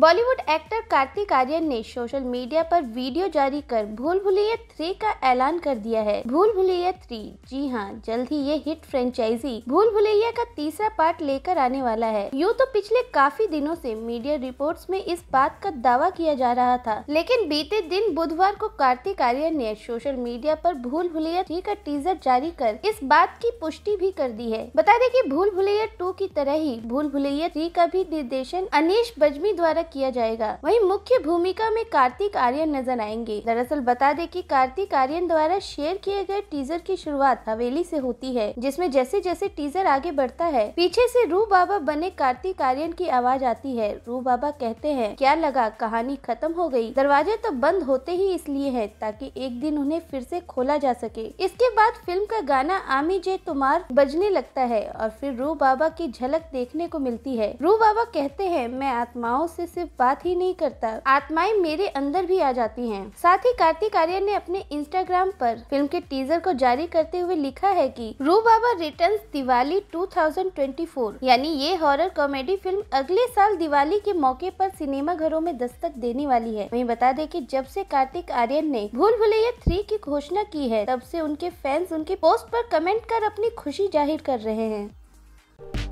Bollywood actor Kartik Aryan ने social media पर video जारी कर भूल भुलैया थ्री का ऐलान कर दिया है भूल भुलैया थ्री जी हाँ जल्द ही ये हिट फ्रेंचाइजी भूल भुलैया का तीसरा पार्ट लेकर आने वाला है यूँ तो पिछले काफी दिनों से मीडिया रिपोर्ट्स में इस बात का दावा किया जा रहा था लेकिन बीते दिन बुधवार को कार्तिक आर्यन ने सोशल मीडिया आरोप भूल भुलैया थ्री का टीजर जारी कर इस बात की पुष्टि भी कर दी है बता दें की भूल भुलैया टू की तरह ही भूल भुलैया थ्री का भी निर्देशन अनिश बजमी द्वारा द्वारा किया जाएगा वहीं मुख्य भूमिका में कार्तिक आर्यन नजर आएंगे दरअसल बता दें कि कार्तिक आर्यन द्वारा शेयर किए गए टीजर की शुरुआत हवेली से होती है जिसमें जैसे जैसे टीजर आगे बढ़ता है पीछे से रू बाबा बने कार्तिक आर्यन की आवाज आती है रू बाबा कहते हैं क्या लगा कहानी खत्म हो गई दरवाजे तो बंद होते ही इसलिए है ताकि एक दिन उन्हें फिर से खोला जा सके इसके बाद फिल्म का गाना आमी जे तुमार बजने लगता है और फिर रू बाबा की झलक देखने को मिलती है रू बाबा कहते हैं मैं आत्माओं से सिर्फ बात ही नहीं करता आत्माएं मेरे अंदर भी आ जाती हैं। साथ ही कार्तिक आर्यन ने अपने इंस्टाग्राम पर फिल्म के टीजर को जारी करते हुए लिखा है कि रू बाबा रिटर्न दिवाली 2024 यानी ये हॉरर कॉमेडी फिल्म अगले साल दिवाली के मौके पर सिनेमा घरों में दस्तक देने वाली है वही बता दे की जब से कार्तिक आर्यन ने भूल भुलैया थ्री की घोषणा की है तब से उनके फैंस उनके पोस्ट पर कमेंट कर अपनी खुशी जाहिर कर रहे हैं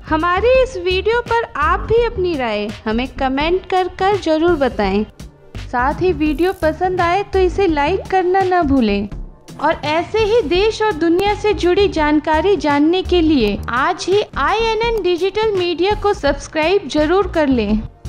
हमारी इस वीडियो पर आप भी अपनी राय हमें कमेंट कर कर ज़रूर बताएं साथ ही वीडियो पसंद आए तो इसे लाइक करना ना भूलें और ऐसे ही देश और दुनिया से जुड़ी जानकारी जानने के लिए आज ही आई डिजिटल मीडिया को सब्सक्राइब जरूर कर लें